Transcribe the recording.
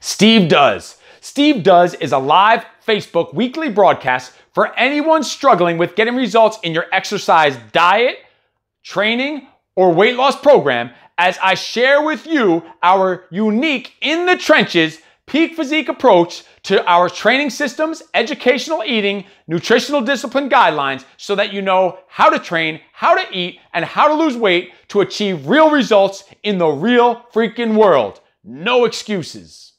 Steve Does. Steve Does is a live Facebook weekly broadcast for anyone struggling with getting results in your exercise diet, training, or weight loss program as I share with you our unique in the trenches peak physique approach to our training systems, educational eating, nutritional discipline guidelines so that you know how to train, how to eat, and how to lose weight to achieve real results in the real freaking world. No excuses.